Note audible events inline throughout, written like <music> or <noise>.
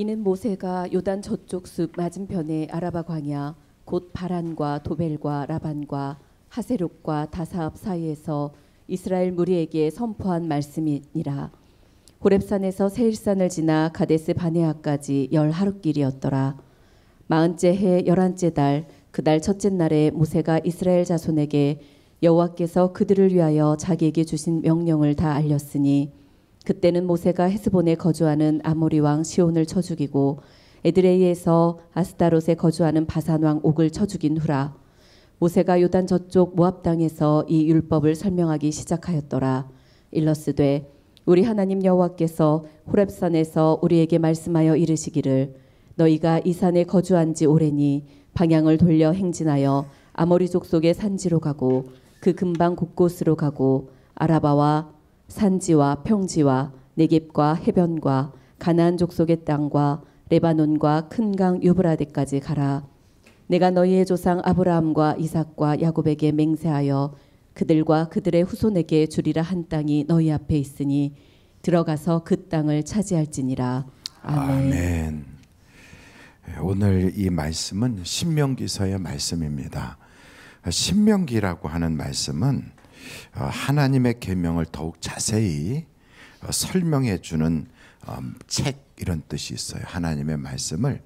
이는 모세가 요단 저쪽 숲맞은편의 아라바 광야 곧 바란과 도벨과 라반과 하세룩과 다사압 사이에서 이스라엘 무리에게 선포한 말씀이니라. 호렙산에서 세일산을 지나 가데스 바네아까지 열 하루 길이었더라. 마흔째 해 열한째 달그달 첫째 날에 모세가 이스라엘 자손에게 여호와께서 그들을 위하여 자기에게 주신 명령을 다 알렸으니 그때는 모세가 헤스본에 거주하는 아모리 왕 시온을 쳐 죽이고 에드레이에서 아스타롯에 거주하는 바산 왕 옥을 쳐 죽인 후라 모세가 요단 저쪽 모압 땅에서 이 율법을 설명하기 시작하였더라 일러스되 우리 하나님 여호와께서 호렙산에서 우리에게 말씀하여 이르시기를 너희가 이 산에 거주한 지 오래니 방향을 돌려 행진하여 아모리족 속의 산지로 가고 그 근방 곳곳으로 가고 아라바와 산지와 평지와 내겝과 해변과 가나안 족속의 땅과 레바논과 큰강 유브라데까지 가라. 내가 너희의 조상 아브라함과 이삭과 야곱에게 맹세하여 그들과 그들의 후손에게 주리라 한 땅이 너희 앞에 있으니 들어가서 그 땅을 차지할지니라. 아멘. 아멘. 예, 오늘 이 말씀은 신명기서의 말씀입니다. 신명기라고 하는 말씀은 어, 하나님의 계명을 더욱 자세히 어, 설명해 주는 어, 책 이런 뜻이 있어요. 하나님의 말씀을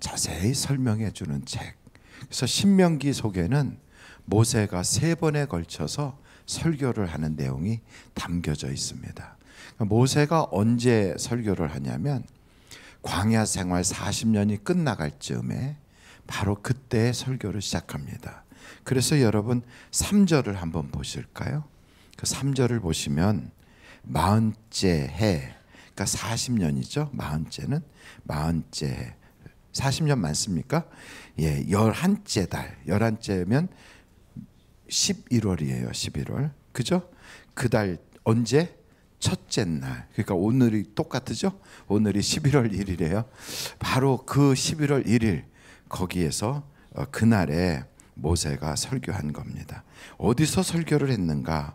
자세히 설명해 주는 책. 그래서 신명기 속에는 모세가 세 번에 걸쳐서 설교를 하는 내용이 담겨져 있습니다. 그러니까 모세가 언제 설교를 하냐면 광야 생활 40년이 끝나갈 즈음에 바로 그때 설교를 시작합니다. 그래서 여러분 3절을 한번 보실까요? 그 3절을 보시면 마흔째 해 그러니까 40년이죠. 마흔째는 마흔째 해. 40년 많습니까? 예, 열한째 달. 열한째면 11월이에요. 11월. 그죠? 그 달 언제? 첫째 날. 그러니까 오늘이 똑같죠 오늘이 11월 1일이에요. 바로 그 11월 1일 거기에서 어, 그날에 모세가 설교한 겁니다. 어디서 설교를 했는가?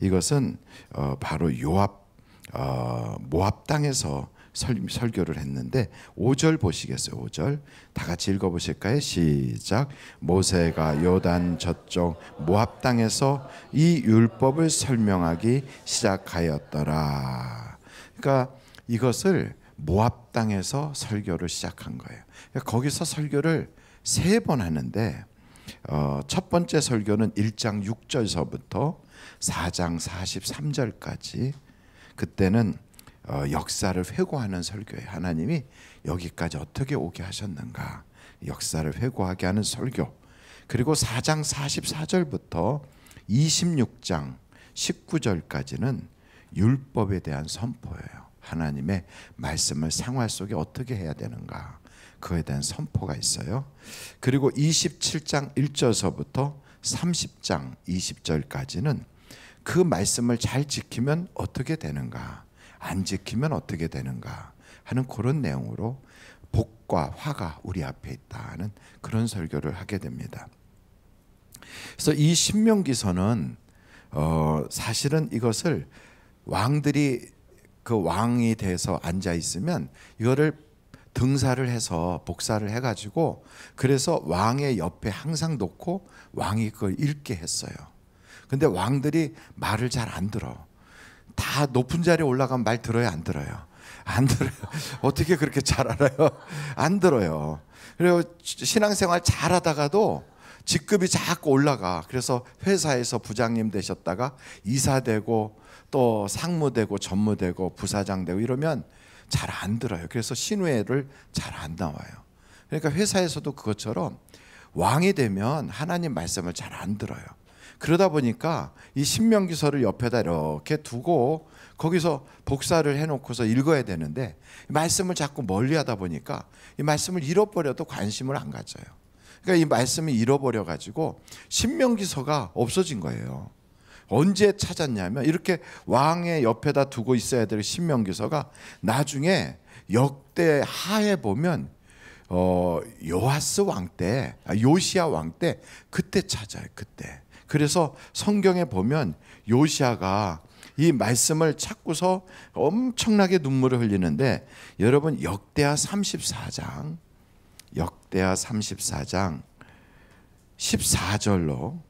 이것은 어, 바로 요압 어, 모압 땅에서 설, 교를 했는데 5절 보시겠어요. 5절 다 같이 읽어 보실까요? 시작. 모세가 요단 저쪽 모압 땅에서 이 율법을 설명하기 시작하였더라. 그러니까 이것을 모압 땅에서 설교를 시작한 거예요. 그러니까 거기서 설교를 세 번 하는데 어, 첫 번째 설교는 1장 6절서부터 4장 43절까지 그때는 어, 역사를 회고하는 설교예요. 하나님이 여기까지 어떻게 오게 하셨는가 역사를 회고하게 하는 설교. 그리고 4장 44절부터 26장 19절까지는 율법에 대한 선포예요. 하나님의 말씀을 생활 속에 어떻게 해야 되는가. 그에 대한 선포가 있어요. 그리고 27장 1절서부터 30장 20절까지는 그 말씀을 잘 지키면 어떻게 되는가, 안 지키면 어떻게 되는가 하는 그런 내용으로 복과 화가 우리 앞에 있다는 그런 설교를 하게 됩니다. 그래서 이 신명기서는 어 사실은 이것을 왕들이 그 왕이 돼서 앉아 있으면 이거를 등사를 해서 복사를 해가지고 그래서 왕의 옆에 항상 놓고 왕이 그걸 읽게 했어요. 근데 왕들이 말을 잘 안 들어. 다 높은 자리에 올라가면 말 들어요, 안 들어요? 안 들어요. <laughs> 어떻게 그렇게 잘 알아요? 안 들어요. 그리고 신앙생활 잘 하다가도 직급이 자꾸 올라가. 그래서 회사에서 부장님 되셨다가 이사 되고 또 상무 되고 전무 되고 부사장 되고 이러면 잘안 들어요. 그래서 신뢰를 잘 안 나와요. 그러니까 회사에서도 그것처럼 왕이 되면 하나님 말씀을 잘 안 들어요. 그러다 보니까 이 신명기서를 옆에다 이렇게 두고 거기서 복사를 해놓고서 읽어야 되는데 이 말씀을 자꾸 멀리하다 보니까 이 말씀을 잃어버려도 관심을 안 가져요. 그러니까 이 말씀을 잃어버려 가지고 신명기서가 없어진 거예요. 언제 찾았냐면 이렇게 왕의 옆에다 두고 있어야 될 신명기서가 나중에 역대 하에 보면 어, 요하스 왕 때, 아, 요시아 왕 때 그때 찾아요. 그때. 그래서 성경에 보면 요시아가 이 말씀을 찾고서 엄청나게 눈물을 흘리는데 여러분 역대하 34장 역대하 34장 14절로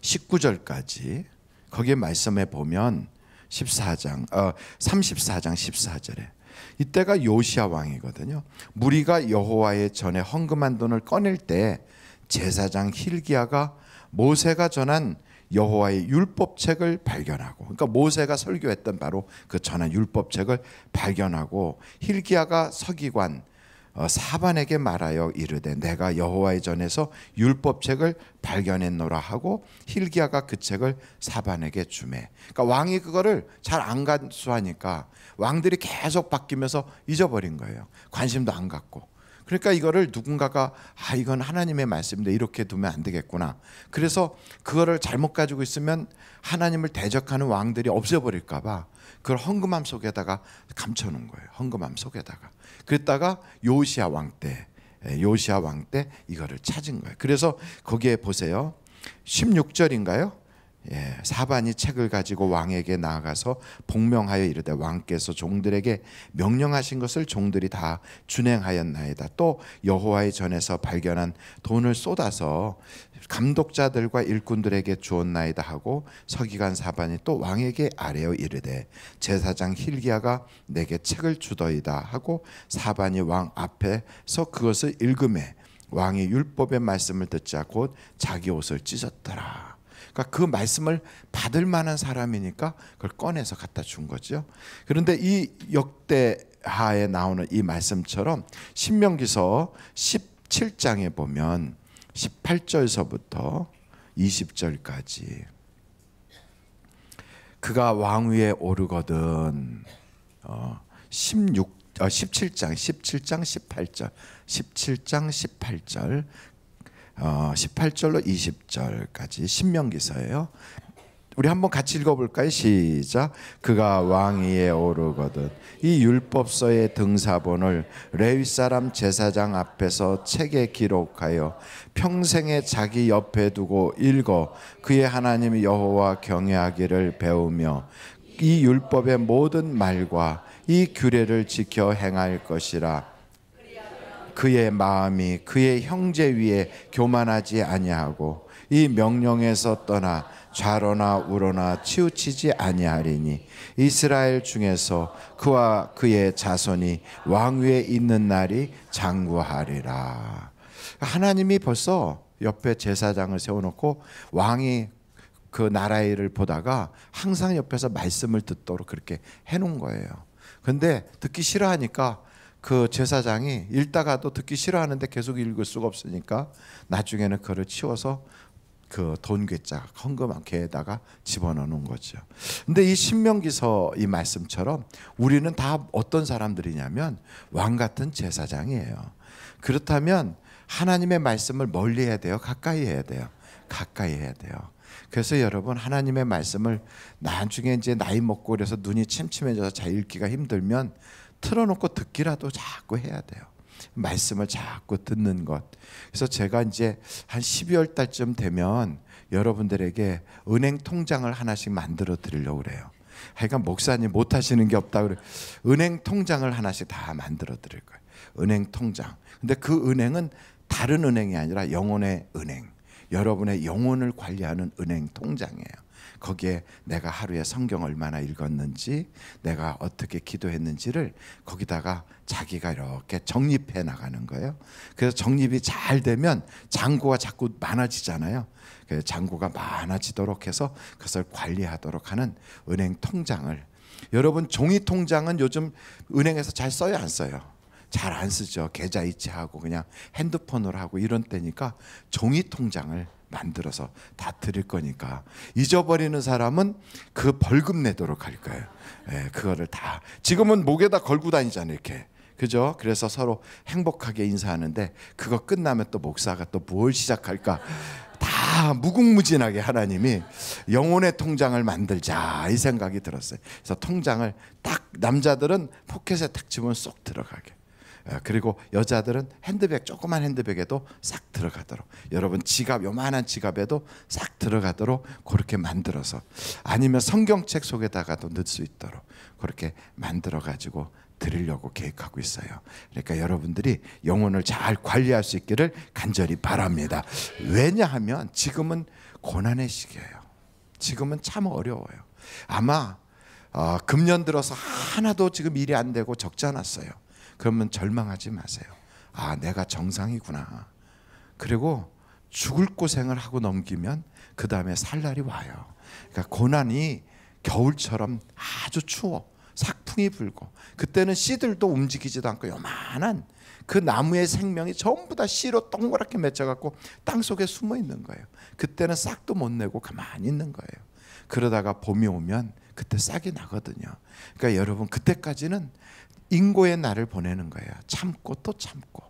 19절까지 거기에 말씀에 보면 14장 어 34장 14절에 이때가 요시아 왕이거든요. 무리가 여호와의 전에 헌금한 돈을 꺼낼 때 제사장 힐기야가 모세가 전한 여호와의 율법책을 발견하고 그러니까 모세가 설교했던 바로 그 전한 율법책을 발견하고 힐기야가 서기관 어, 사반에게 말하여 이르되 내가 여호와의 전에서 율법책을 발견했노라 하고 힐기야가 그 책을 사반에게 주매. 그러니까 왕이 그거를 잘 안 간수하니까 왕들이 계속 바뀌면서 잊어버린 거예요. 관심도 안 갖고. 그러니까 이거를 누군가가 아 이건 하나님의 말씀인데 이렇게 두면 안 되겠구나. 그래서 그거를 잘못 가지고 있으면 하나님을 대적하는 왕들이 없애버릴까 봐 그걸 헌금함 속에다가 감춰놓은 거예요. 헌금함 속에다가. 그랬다가 요시아 왕 때, 예, 요시아 왕 때 이거를 찾은 거예요. 그래서 거기에 보세요. 16절인가요? 예, 사반이 책을 가지고 왕에게 나아가서 복명하여 이르되 왕께서 종들에게 명령하신 것을 종들이 다 준행하였나이다. 또 여호와의 전에서 발견한 돈을 쏟아서 감독자들과 일꾼들에게 주었나이다 하고 서기관 사반이 또 왕에게 아뢰어 이르되 제사장 힐기야가 내게 책을 주더이다 하고 사반이 왕 앞에서 그것을 읽음에 왕이 율법의 말씀을 듣자 곧 자기 옷을 찢었더라. 그러니까 그 말씀을 받을 만한 사람이니까 그걸 꺼내서 갖다 준 거죠. 그런데 이 역대하에 나오는 이 말씀처럼 신명기서 17장에 보면 18절서부터 20절까지 그가 왕위에 오르거든 어, 16 어, 17장 17장 18절 17장 18절 18절로 어, 20절까지 신명기서예요. 우리 한번 같이 읽어볼까요? 시작. 그가 왕위에 오르거든 이 율법서의 등사본을 레위 사람 제사장 앞에서 책에 기록하여 평생에 자기 옆에 두고 읽어 그의 하나님 여호와 경외하기를 배우며 이 율법의 모든 말과 이 규례를 지켜 행할 것이라 그의 마음이 그의 형제 위에 교만하지 아니하고 이 명령에서 떠나 좌로나 우로나 치우치지 아니하리니 이스라엘 중에서 그와 그의 자손이 왕위에 있는 날이 장구하리라. 하나님이 벌써 옆에 제사장을 세워놓고 왕이 그 나라 일을 보다가 항상 옆에서 말씀을 듣도록 그렇게 해놓은 거예요. 근데 듣기 싫어하니까 그 제사장이 읽다가도 듣기 싫어하는데 계속 읽을 수가 없으니까 나중에는 그를 치워서 그 돈괴짜 헌금한 개에다가 집어넣는 거죠. 근데 이 신명기서 이 말씀처럼 우리는 다 어떤 사람들이냐면 왕 같은 제사장이에요. 그렇다면 하나님의 말씀을 멀리 해야 돼요. 가까이 해야 돼요. 가까이 해야 돼요. 그래서 여러분 하나님의 말씀을 나중에 이제 나이 먹고 그래서 눈이 침침해져서 잘 읽기가 힘들면 틀어놓고 듣기라도 자꾸 해야 돼요. 말씀을 자꾸 듣는 것. 그래서 제가 이제 한 12월 달쯤 되면 여러분들에게 은행 통장을 하나씩 만들어 드리려고 그래요. 그러니 목사님 못 하시는 게 없다 그래. 은행 통장을 하나씩 다 만들어 드릴 거예요. 은행 통장. 근데 그 은행은 다른 은행이 아니라 영혼의 은행. 여러분의 영혼을 관리하는 은행 통장이에요. 거기에 내가 하루에 성경 얼마나 읽었는지 내가 어떻게 기도했는지를 거기다가 자기가 이렇게 정립해 나가는 거예요. 그래서 정립이 잘 되면 장고가 자꾸 많아지잖아요. 그래서 장고가 많아지도록 해서 그것을 관리하도록 하는 은행 통장을 여러분 종이 통장은 요즘 은행에서 잘 써요 안 써요? 잘안 쓰죠. 계좌 이체하고 그냥 핸드폰으로 하고 이런 때니까 종이 통장을 만들어서 다 드릴 거니까 잊어버리는 사람은 그 벌금 내도록 할 거예요. 예, 그거를 다 지금은 목에다 걸고 다니잖아요, 이렇게. 그죠? 그래서 서로 행복하게 인사하는데 그거 끝나면 또 목사가 또 뭘 시작할까? 다 무궁무진하게 하나님이 영혼의 통장을 만들자 이 생각이 들었어요. 그래서 통장을 딱 남자들은 포켓에 탁집면쏙 들어가게. 예, 그리고 여자들은 핸드백 조그만 핸드백에도 싹 들어가도록 여러분 지갑 요만한 지갑에도 싹 들어가도록 그렇게 만들어서 아니면 성경책 속에다가도 넣을 수 있도록 그렇게 만들어 가지고 드리려고 계획하고 있어요. 그러니까 여러분들이 영혼을 잘 관리할 수 있기를 간절히 바랍니다. 왜냐하면 지금은 고난의 시기예요. 지금은 참 어려워요. 아마 어, 금년 들어서 하나도 지금 일이 안 되고 적지 않았어요. 그러면 절망하지 마세요. 아, 내가 정상이구나. 그리고 죽을 고생을 하고 넘기면 그 다음에 살 날이 와요. 그러니까 고난이 겨울처럼 아주 추워. 삭풍이 불고 그때는 씨들도 움직이지도 않고 요만한 그 나무의 생명이 전부 다 씨로 동그랗게 맺혀갖고 땅속에 숨어 있는 거예요. 그때는 싹도 못 내고 가만히 있는 거예요. 그러다가 봄이 오면 그때 싹이 나거든요. 그러니까 여러분 그때까지는 인고의 날을 보내는 거예요. 참고 또 참고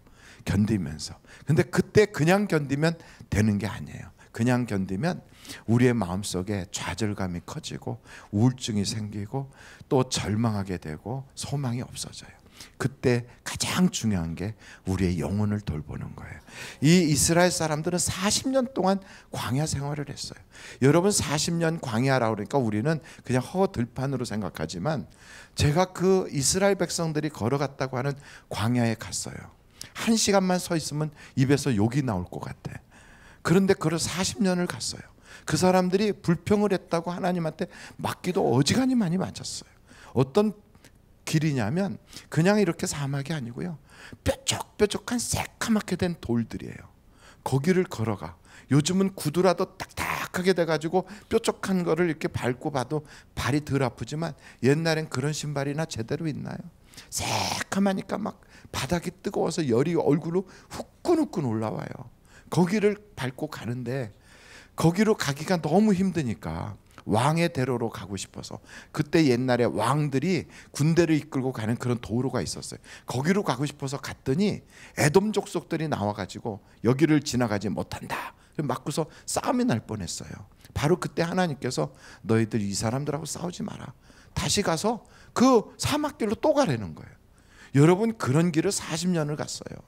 견디면서. 근데 그때 그냥 견디면 되는 게 아니에요. 그냥 견디면 우리의 마음속에 좌절감이 커지고 우울증이 생기고 또 절망하게 되고 소망이 없어져요. 그때 가장 중요한 게 우리의 영혼을 돌보는 거예요. 이 이스라엘 사람들은 40년 동안 광야 생활을 했어요. 여러분 40년 광야라 고 그러니까 우리는 그냥 허들판으로 생각하지만 제가 그 이스라엘 백성들이 걸어갔다고 하는 광야에 갔어요. 한 시간만 서 있으면 입에서 욕이 나올 것 같아. 그런데 그걸 40년을 갔어요. 그 사람들이 불평을 했다고 하나님한테 맞기도 어지간히 많이 맞았어요. 어떤 길이냐면 그냥 이렇게 사막이 아니고요. 뾰족뾰족한 새까맣게된 돌들이에요. 거기를 걸어가. 요즘은 구두라도 딱딱 딱딱하게 돼가지고 뾰족한 거를 이렇게 밟고 봐도 발이 덜 아프지만 옛날엔 그런 신발이나 제대로 있나요? 새카마니까 막 바닥이 뜨거워서 열이 얼굴로 후끈후끈 올라와요. 거기를 밟고 가는데 거기로 가기가 너무 힘드니까 왕의 대로로 가고 싶어서 그때 옛날에 왕들이 군대를 이끌고 가는 그런 도로가 있었어요. 거기로 가고 싶어서 갔더니 애돔 족속들이 나와가지고 여기를 지나가지 못한다. 맞고서 싸움이 날 뻔했어요. 바로 그때 하나님께서 너희들 이 사람들하고 싸우지 마라. 다시 가서 그 사막길로 또 가라는 거예요. 여러분 그런 길을 40년을 갔어요.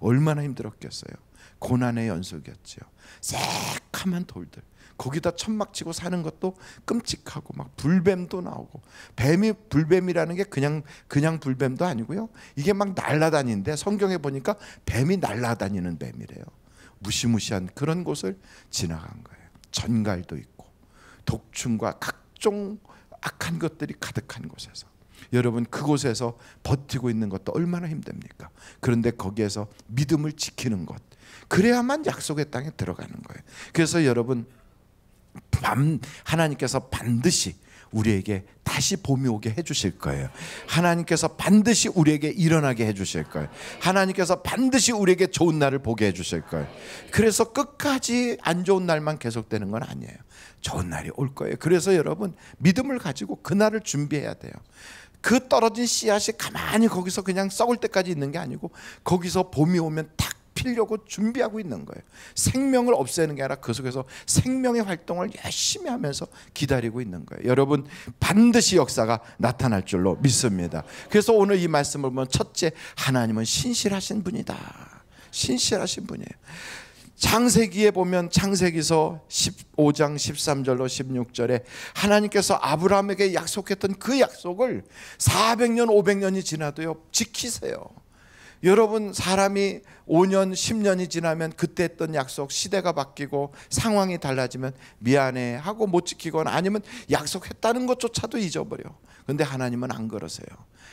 얼마나 힘들었겠어요. 고난의 연속이었죠 새카만 돌들. 거기다 천막 치고 사는 것도 끔찍하고 막 불뱀도 나오고 뱀이 불뱀이라는 게 그냥 그냥 불뱀도 아니고요. 이게 막 날라다니는데 성경에 보니까 뱀이 날라다니는 뱀이래요. 무시무시한 그런 곳을 지나간 거예요. 전갈도 있고 독충과 각종 악한 것들이 가득한 곳에서 여러분 그곳에서 버티고 있는 것도 얼마나 힘듭니까? 그런데 거기에서 믿음을 지키는 것 그래야만 약속의 땅에 들어가는 거예요. 그래서 여러분 밤 하나님께서 반드시 우리에게 다시 봄이 오게 해주실 거예요. 하나님께서 반드시 우리에게 일어나게 해주실 거예요. 하나님께서 반드시 우리에게 좋은 날을 보게 해주실 거예요. 그래서 끝까지 안 좋은 날만 계속되는 건 아니에요. 좋은 날이 올 거예요. 그래서 여러분 믿음을 가지고 그날을 준비해야 돼요. 그 떨어진 씨앗이 가만히 거기서 그냥 썩을 때까지 있는 게 아니고 거기서 봄이 오면 탁 살리려고 준비하고 있는 거예요. 생명을 없애는 게 아니라 그 속에서 생명의 활동을 열심히 하면서 기다리고 있는 거예요. 여러분 반드시 역사가 나타날 줄로 믿습니다. 그래서 오늘 이 말씀을 보면 첫째 하나님은 신실하신 분이다. 신실하신 분이에요. 창세기에 보면 창세기서 15장 13절로 16절에 하나님께서 아브라함에게 약속했던 그 약속을 400년 500년이 지나도요 지키세요. 여러분 사람이 5년, 10년이 지나면 그때 했던 약속 시대가 바뀌고 상황이 달라지면 미안해 하고 못 지키거나 아니면 약속했다는 것조차도 잊어버려. 근데 하나님은 안 그러세요.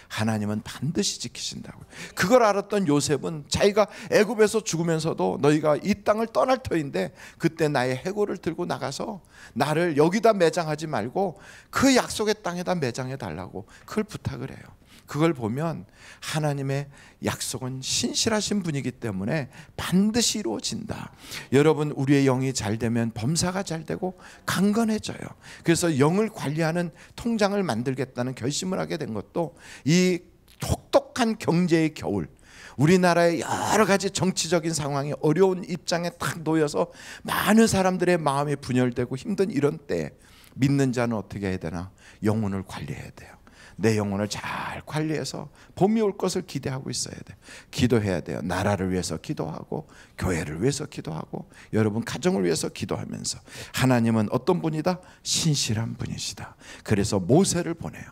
하나님은 반드시 지키신다고. 그걸 알았던 요셉은 자기가 애굽에서 죽으면서도 너희가 이 땅을 떠날 터인데 그때 나의 해골을 들고 나가서 나를 여기다 매장하지 말고 그 약속의 땅에다 매장해 달라고 그걸 부탁을 해요. 그걸 보면 하나님의 약속은 신실하신 분이기 때문에 반드시 이루어진다. 여러분 우리의 영이 잘 되면 범사가 잘 되고 강건해져요. 그래서 영을 관리하는 통장을 만들겠다는 결심을 하게 된 것도 이 혹독한 경제의 겨울 우리나라의 여러 가지 정치적인 상황이 어려운 입장에 탁 놓여서 많은 사람들의 마음이 분열되고 힘든 이런 때 믿는 자는 어떻게 해야 되나 영혼을 관리해야 돼요. 내 영혼을 잘 관리해서 봄이 올 것을 기대하고 있어야 돼. 기도해야 돼요. 나라를 위해서 기도하고 교회를 위해서 기도하고 여러분 가정을 위해서 기도하면서 하나님은 어떤 분이다? 신실한 분이시다. 그래서 모세를 보내요.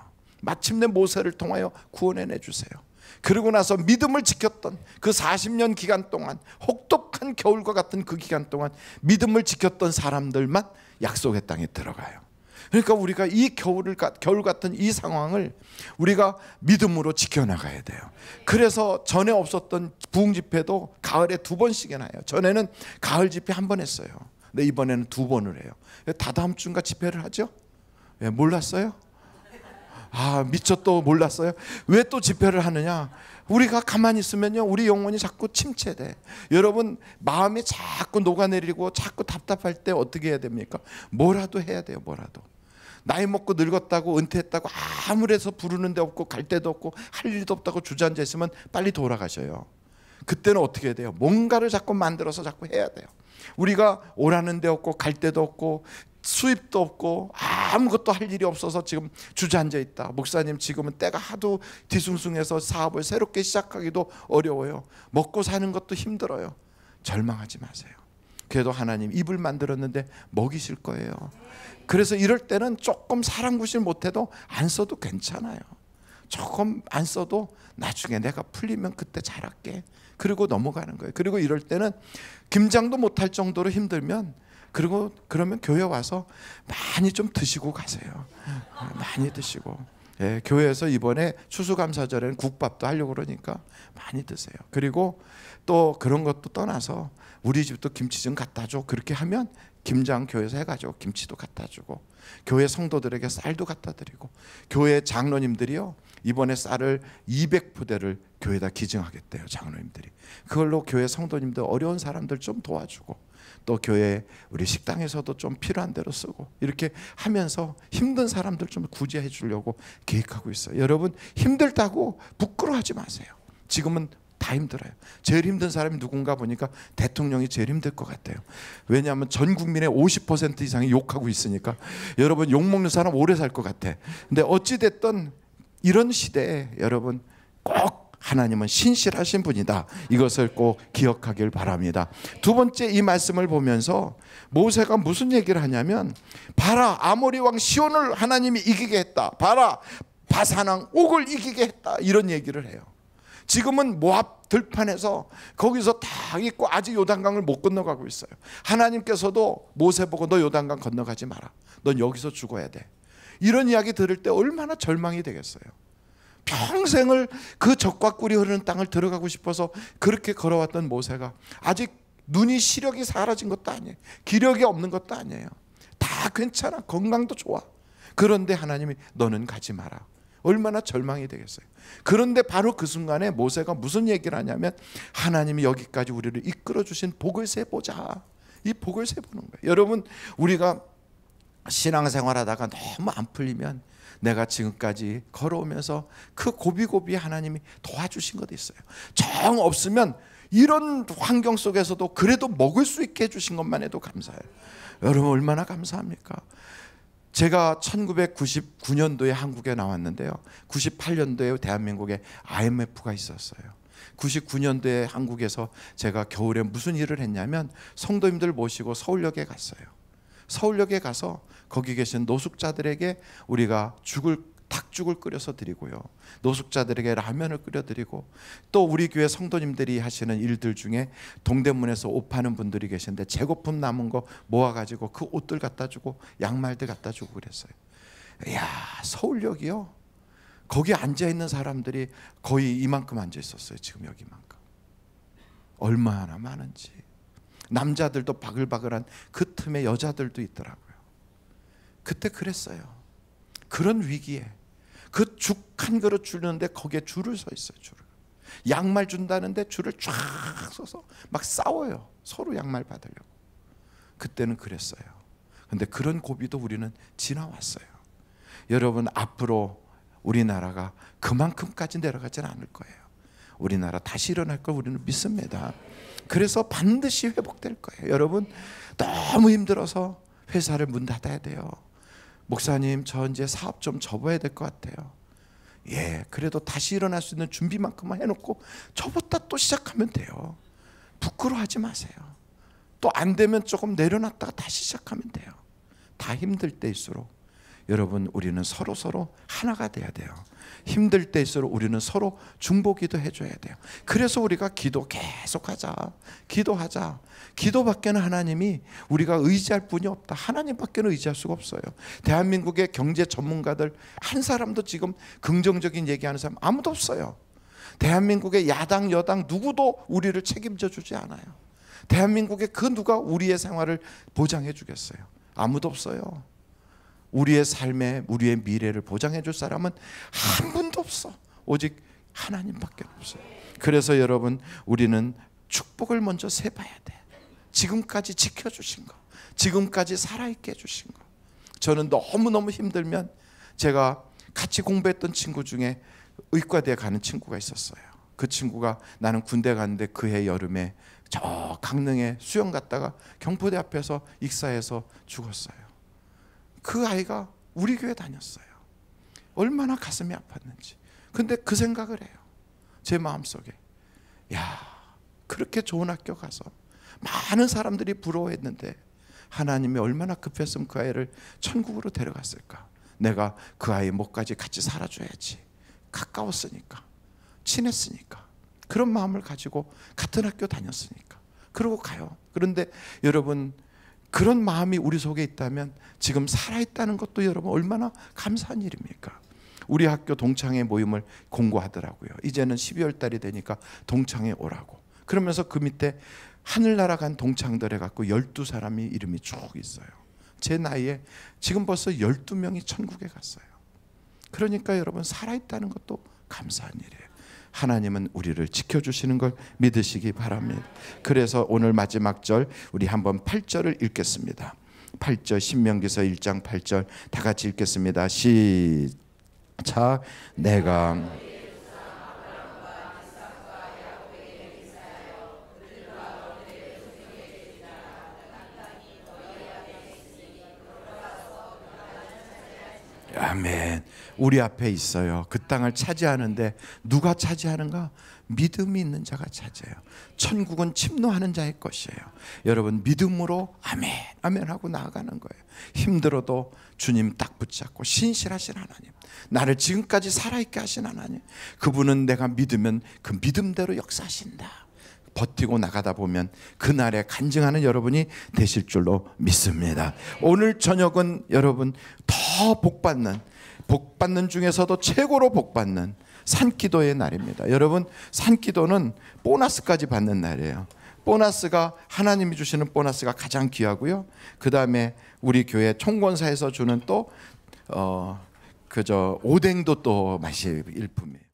마침내 모세를 통하여 구원해 내 주세요. 그리고 나서 믿음을 지켰던 그 40년 기간 동안 혹독한 겨울과 같은 그 기간 동안 믿음을 지켰던 사람들만 약속의 땅에 들어가요. 그러니까 우리가 이 겨울을 겨울 같은 이 상황을 우리가 믿음으로 지켜나가야 돼요. 네. 그래서 전에 없었던 부흥 집회도 가을에 두 번씩이나 해요. 전에는 가을 집회 한 번 했어요. 근데 이번에는 두 번을 해요. 다다음 주인가 집회를 하죠? 예, 몰랐어요? 아 미처 또 몰랐어요. 왜 또 집회를 하느냐? 우리가 가만히 있으면요, 우리 영혼이 자꾸 침체돼. 여러분, 마음이 자꾸 녹아내리고 자꾸 답답할 때 어떻게 해야 됩니까? 뭐라도 해야 돼요, 뭐라도. 나이 먹고 늙었다고 은퇴했다고 아무래서 부르는 데 없고 갈 데도 없고 할 일도 없다고 주저앉아 있으면 빨리 돌아가셔요. 그때는 어떻게 해야 돼요? 뭔가를 자꾸 만들어서 자꾸 해야 돼요. 우리가 오라는 데 없고 갈 데도 없고 수입도 없고 아무것도 할 일이 없어서 지금 주저앉아 있다. 목사님 지금은 때가 하도 뒤숭숭해서 사업을 새롭게 시작하기도 어려워요. 먹고 사는 것도 힘들어요. 절망하지 마세요. 그래도 하나님 입을 만들었는데 먹이실 거예요. 그래서 이럴 때는 조금 사람 구실 못해도 안 써도 괜찮아요. 조금 안 써도 나중에 내가 풀리면 그때 잘할게. 그리고 넘어가는 거예요. 그리고 이럴 때는 김장도 못할 정도로 힘들면 그리고 그러면 교회 와서 많이 좀 드시고 가세요. 많이 드시고. 예, 교회에서 이번에 추수감사절에는 국밥도 하려고 그러니까 많이 드세요. 그리고 또 그런 것도 떠나서 우리 집도 김치 좀 갖다 줘. 그렇게 하면 김장 교회에서 해가지고 김치도 갖다 주고 교회 성도들에게 쌀도 갖다 드리고 교회 장로님들이요 이번에 쌀을 200포대를 교회에다 기증하겠대요 장로님들이 그걸로 교회 성도님들 어려운 사람들 좀 도와주고 또 교회 우리 식당에서도 좀 필요한 대로 쓰고 이렇게 하면서 힘든 사람들 좀 구제해 주려고 계획하고 있어요. 여러분 힘들다고 부끄러워하지 마세요. 지금은 다 힘들어요. 제일 힘든 사람이 누군가 보니까 대통령이 제일 힘들 것 같아요. 왜냐하면 전 국민의 50% 이상이 욕하고 있으니까 여러분 욕 먹는 사람 오래 살 것 같아. 근데 어찌 됐든 이런 시대에 여러분 꼭 하나님은 신실하신 분이다. 이것을 꼭 기억하길 바랍니다. 두 번째 이 말씀을 보면서 모세가 무슨 얘기를 하냐면 바라 아모리 왕 시온을 하나님이 이기게 했다. 바라 바산왕 옥을 이기게 했다. 이런 얘기를 해요. 지금은 모압 들판에서 거기서 다 있고 아직 요단강을 못 건너가고 있어요. 하나님께서도 모세 보고 너 요단강 건너가지 마라. 넌 여기서 죽어야 돼. 이런 이야기 들을 때 얼마나 절망이 되겠어요. 평생을 그 적과 꿀이 흐르는 땅을 들어가고 싶어서 그렇게 걸어왔던 모세가 아직 눈이 시력이 사라진 것도 아니에요. 기력이 없는 것도 아니에요. 다 괜찮아. 건강도 좋아. 그런데 하나님이 너는 가지 마라. 얼마나 절망이 되겠어요. 그런데 바로 그 순간에 모세가 무슨 얘기를 하냐면 하나님이 여기까지 우리를 이끌어 주신 복을 세 보자. 이 복을 세 보는 거예요. 여러분 우리가 신앙생활하다가 너무 안 풀리면 내가 지금까지 걸어오면서 그 고비고비 하나님이 도와주신 것도 있어요. 정 없으면 이런 환경 속에서도 그래도 먹을 수 있게 해주신 것만 해도 감사해요. 여러분 얼마나 감사합니까? 제가 1999년도에 한국에 나왔는데요. 98년도에 대한민국에 IMF가 있었어요. 99년도에 한국에서 제가 겨울에 무슨 일을 했냐면 성도님들 모시고 서울역에 갔어요. 서울역에 가서 거기 계신 노숙자들에게 우리가 죽을 닭죽을 끓여서 드리고요. 노숙자들에게 라면을 끓여 드리고 또 우리 교회 성도님들이 하시는 일들 중에 동대문에서 옷 파는 분들이 계신데 재고품 남은 거 모아 가지고 그 옷들 갖다 주고 양말들 갖다 주고 그랬어요. 야, 서울역이요. 거기 앉아 있는 사람들이 거의 이만큼 앉아 있었어요. 지금 여기만큼. 얼마나 많은지. 남자들도 바글바글한 그 틈에 여자들도 있더라고요. 그때 그랬어요. 그런 위기에 그 죽 한 그릇 주는데 거기에 줄을 서 있어요. 줄을. 양말 준다는데 줄을 쫙 서서 막 싸워요. 서로 양말 받으려고. 그때는 그랬어요. 근데 그런 고비도 우리는 지나왔어요. 여러분 앞으로 우리나라가 그만큼까지 내려가지 않을 거예요. 우리나라 다시 일어날 걸 우리는 믿습니다. 그래서 반드시 회복될 거예요. 여러분 너무 힘들어서 회사를 문 닫아야 돼요. 목사님 저 이제 사업 좀 접어야 될 것 같아요. 예, 그래도 다시 일어날 수 있는 준비만큼만 해놓고 접었다 또 시작하면 돼요. 부끄러워하지 마세요. 또 안 되면 조금 내려놨다가 다시 시작하면 돼요. 다 힘들 때일수록 여러분 우리는 서로 서로 하나가 돼야 돼요. 힘들 때일수록 우리는 서로 중보기도 해줘야 돼요. 그래서 우리가 기도 계속하자, 기도하자. 기도밖에는 하나님이 우리가 의지할 분이 없다. 하나님밖에는 의지할 수가 없어요. 대한민국의 경제 전문가들 한 사람도 지금 긍정적인 얘기하는 사람 아무도 없어요. 대한민국의 야당 여당 누구도 우리를 책임져 주지 않아요. 대한민국의 그 누가 우리의 생활을 보장해 주겠어요? 아무도 없어요. 우리의 삶에 우리의 미래를 보장해 줄 사람은 한 분도 없어. 오직 하나님밖에 없어요. 그래서 여러분 우리는 축복을 먼저 세 봐야 돼. 지금까지 지켜 주신 거. 지금까지 살아 있게 해 주신 거. 저는 너무너무 힘들면 제가 같이 공부했던 친구 중에 의과대에 가는 친구가 있었어요. 그 친구가 나는 군대 갔는데 그해 여름에 저 강릉에 수영 갔다가 경포대 앞에서 익사해서 죽었어요. 그 아이가 우리 교회 다녔어요. 얼마나 가슴이 아팠는지. 근데 그 생각을 해요. 제 마음속에. 야, 그렇게 좋은 학교 가서 많은 사람들이 부러워했는데 하나님이 얼마나 급했으면 그 아이를 천국으로 데려갔을까. 내가 그 아이 목까지 같이 살아줘야지. 가까웠으니까. 친했으니까. 그런 마음을 가지고 같은 학교 다녔으니까. 그러고 가요. 그런데 여러분 그런 마음이 우리 속에 있다면 지금 살아있다는 것도 여러분 얼마나 감사한 일입니까? 우리 학교 동창회 모임을 공고하더라고요. 이제는 12월 달이 되니까 동창회 오라고. 그러면서 그 밑에 하늘나라 간 동창들에 갖고 12사람이 이름이 쭉 있어요. 제 나이에 지금 벌써 12명이 천국에 갔어요. 그러니까 여러분 살아있다는 것도 감사한 일이에요. 하나님은 우리를 지켜주시는 걸 믿으시기 바랍니다. 그래서 오늘 마지막 절 우리 한번 8절을 읽겠습니다. 8절 신명기서 1장 8절 다 같이 읽겠습니다. 시작 내가 아멘. 우리 앞에 있어요. 그 땅을 차지하는데 누가 차지하는가? 믿음이 있는 자가 차지해요. 천국은 침노하는 자의 것이에요. 여러분 믿음으로 아멘 아멘 하고 나아가는 거예요. 힘들어도 주님 딱 붙잡고 신실하신 하나님, 나를 지금까지 살아있게 하신 하나님, 그분은 내가 믿으면 그 믿음대로 역사하신다. 버티고 나가다 보면 그날에 간증하는 여러분이 되실 줄로 믿습니다. 오늘 저녁은 여러분 더 복받는, 복받는 중에서도 최고로 복받는 산기도의 날입니다. 여러분, 산기도는 보너스까지 받는 날이에요. 보너스가 하나님이 주시는 보너스가 가장 귀하고요. 그 다음에 우리 교회 총권사에서 주는 또 어, 그저 오뎅도 또 맛이 일품이에요.